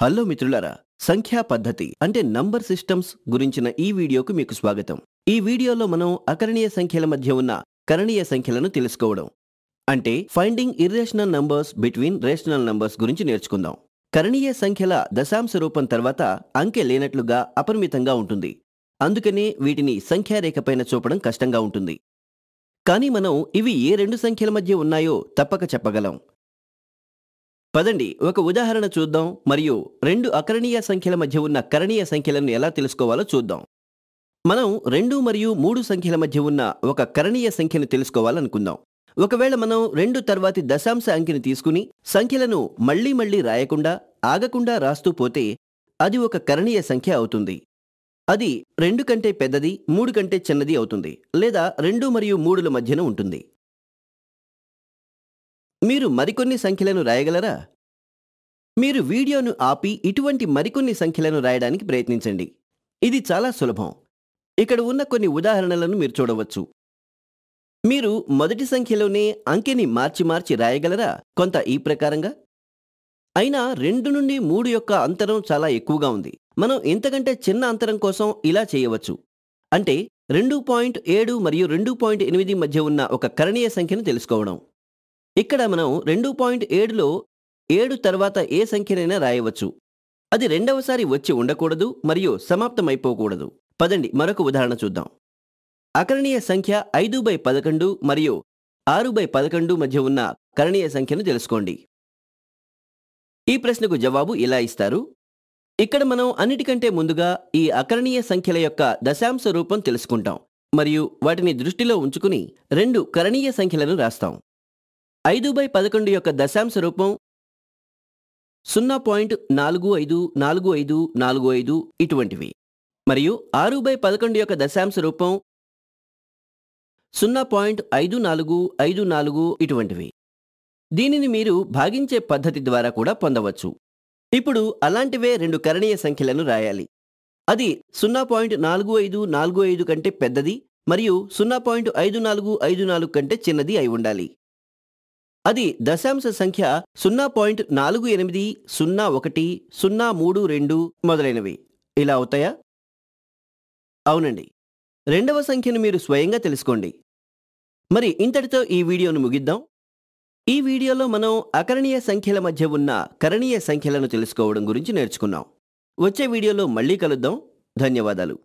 hello మిత్రులారా సంఖ్యా పద్ధతి అంటే నంబర్ సిస్టమ్స్ గురించిన ఈ వీడియోకు మీకు స్వాగతం ఈ వీడియోలో మనం అకరణీయ సంఖ్యల మధ్య ఉన్న కరణీయ సంఖ్యలను తెలుసుకోవడం అంటే finding irrational numbers between rational numbers గురించి నేర్చుకుందాం కరణీయ సంఖ్యల దశాంశ రూపం తర్వాత అంకె లేనట్లుగా అపరిమితంగా ఉంటుంది అందుకనే వీటిని సంఖ్యారేఖపైన చూపడం కష్టంగా ఉంటుంది కానీ మనం ఇవి ఏ రెండు సంఖ్యల మధ్య ఉన్నాయో తప్పక చెప్పగలం పదండి ఒక ఉదాహరణ చూద్దాం మరియు రెండు అకరణీయ సంఖ్యల మధ్య ఉన్న కరణీయ సంఖ్యలను ఎలా తెలుసుకోవాలో చూద్దాం మనం రెండు మరియు మూడు సంఖ్యల మధ్య ఉన్న ఒక కరణీయ సంఖ్యను తెలుసుకోవాలనుకుందాం ఒకవేళ మనం రెండు తర్వాతి దశాంశ అంకెని తీసుకుని సంఖ్యలను మళ్లీ మళ్లీ రాయకుండా ఆగకుండా రాస్తూ పోతే అది ఒక కరణీయ సంఖ్య అవుతుంది అది రెండు కంటే పెద్దది మూడు కంటే చిన్నది అవుతుంది లేదా రెండు మరియు మూడుల మధ్యన ఉంటుంది మీరు మరికొన్ని సంఖ్యలను రాయగలరా మీరు వీడియోను ఆపి ఇటువంటి మరికొన్ని సంఖ్యలను రాయడానికి ప్రయత్నించండి ఇది చాలా సులభం ఇక్కడ ఉన్న కొన్ని ఉదాహరణలను మీరు చూడవచ్చు మీరు మొదటి సంఖ్యలోనే అంకెని మార్చి మార్చి రాయగలరా కొంత ఈ ప్రకారంగా అయినా రెండు నుండి మూడు యొక్క అంతరం చాలా ఎక్కువగా ఉంది మనం ఇంతకంటే చిన్న అంతరం కోసం ఇలా చేయవచ్చు అంటే రెండు పాయింట్ ఏడు మరియు రెండు పాయింట్ ఎనిమిది మధ్య ఉన్న ఒక కరణీయ సంఖ్యను తెలుసుకోవడం ఇక్కడ మనం రెండు పాయింట్ ఏడులో ఏడు తర్వాత ఏ సంఖ్యనైనా రాయవచ్చు అది రెండవసారి వచ్చి ఉండకూడదు మరియు సమాప్తమైపోకూడదు పదండి మరొక ఉదాహరణ చూద్దాం అకరణీయ సంఖ్య ఐదు బై పదకొండు మరియు ఆరు బై పదకొండు మధ్య ఉన్న కరణీయ సంఖ్యను తెలుసుకోండి ఈ ప్రశ్నకు జవాబు ఇలా ఇస్తారు ఇక్కడ మనం అన్నిటికంటే ముందుగా ఈ అకరణీయ సంఖ్యల యొక్క దశాంశ రూపం తెలుసుకుంటాం మరియు వాటిని దృష్టిలో ఉంచుకుని రెండు కరణీయ సంఖ్యలను రాస్తాం ఐదు బై పదకొండు యొక్క దశాంశ రూపం సున్నా పాయింట్ నాలుగు ఐదు నాలుగు ఐదు నాలుగు ఐదు ఇటువంటివి మరియు ఆరు బై పదకొండు యొక్క దశాంశ రూపం సున్నా పాయింట్ ఐదు నాలుగు ఐదు నాలుగు ఇటువంటివి దీనిని మీరు భాగించే పద్ధతి ద్వారా కూడా పొందవచ్చు ఇప్పుడు అలాంటివే రెండు కరణీయ సంఖ్యలను రాయాలి అది సున్నా పాయింట్ నాలుగు ఐదు నాలుగు ఐదు కంటే పెద్దది మరియు సున్నా పాయింట్ ఐదు నాలుగు ఐదు నాలుగు కంటే చిన్నది అయి ఉండాలి అది దశాంశ సంఖ్య సున్నా పాయింట్ నాలుగు ఎనిమిది సున్నా ఒకటి సున్నా మూడు రెండు మొదలైనవి ఇలా అవుతాయా అవునండి రెండవ సంఖ్యను మీరు స్వయంగా తెలుసుకోండి మరి ఇంతటితో ఈ వీడియోను ముగిద్దాం ఈ వీడియోలో మనం అకరణీయ సంఖ్యల మధ్య ఉన్న కరణీయ సంఖ్యలను తెలుసుకోవడం గురించి నేర్చుకున్నాం వచ్చే వీడియోలో మళ్ళీ కలుద్దాం ధన్యవాదాలు